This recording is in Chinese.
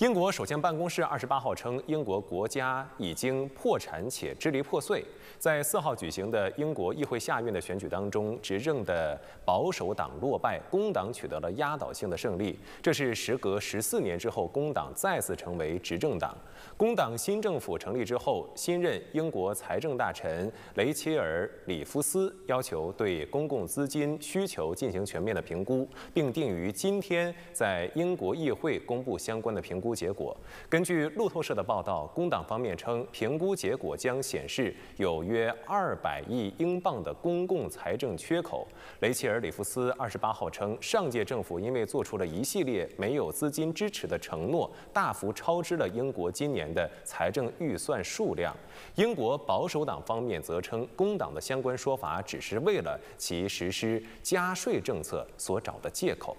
英国首相办公室二十八号称，英国国家已经破产且支离破碎。在四号举行的英国议会下院的选举当中，执政的保守党落败，工党取得了压倒性的胜利。这是时隔十四年之后，工党再次成为执政党。工党新政府成立之后，新任英国财政大臣雷切尔·里夫斯要求对公共资金需求进行全面的评估，并定于今天在英国议会公布相关的评估。估结果，根据路透社的报道，工党方面称评估结果将显示有约200亿英镑的公共财政缺口。雷切尔·里夫斯28号称，上届政府因为做出了一系列没有资金支持的承诺，大幅超支了英国今年的财政预算数量。英国保守党方面则称，工党的相关说法只是为了其实施加税政策所找的借口。